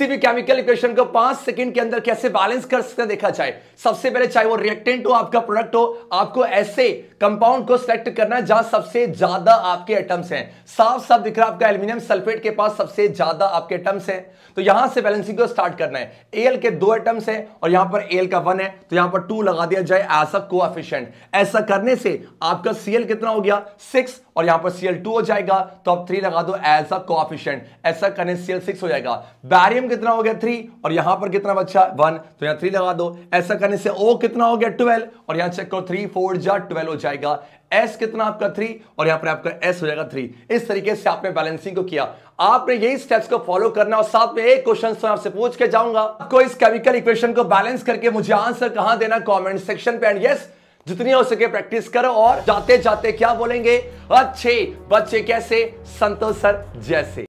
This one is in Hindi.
किसी भी केमिकल इक्वेशन को पांच सेकंड के अंदर कैसे बैलेंस कर सकते हैं देखा जाए सबसे पहले चाहे वो रिएक्टेंट हो आपका प्रोडक्ट हो आपको ऐसे कंपाउंड को सिलेक्ट करना है जहां सबसे ज्यादा आपके एटम्स हैं साफ साफ दिख रहा है आपका एल्यूमिनियम सल्फेट के पास सबसे ज्यादा आपके एटम्स हैं तो यहां से बैलेंसिंग को स्टार्ट करना है एल के दो एटम्स हैं और यहां पर एल का वन है तो यहां पर टू लगा दिया जाए एज अ कोएफिशिएंट ऐसा करने से आपका सीएल कितना हो गया सिक्स और यहां पर सीएल टू हो जाएगा तो आप थ्री लगा दो एज अ कोएफिशिएंट ऐसा करने सीएल सिक्स हो जाएगा बैरियम कितना हो गया थ्री और यहां पर कितना बच्चा वन तो यहां थ्री लगा दो ऐसा करने से ओ कितना हो गया ट्वेल्व और यहां चेक करो थ्री फोर जा ट्वेल्व हो जाएगा एस कितना आपका थ्री और यहां पर आपका एस हो जाएगा थ्री इस तरीके से आपने बैलेंसिंग को किया आपने यही स्टेप्स को फॉलो करना और साथ में एक क्वेश्चन तो आपसे पूछ के जाऊंगा आपको इस केमिकल इक्वेशन को बैलेंस करके मुझे आंसर कहां देना कॉमेंट सेक्शन पे एंड यस जितनी हो सके प्रैक्टिस करो और जाते जाते क्या बोलेंगे अच्छे बच्चे कैसे संतोष सर जैसे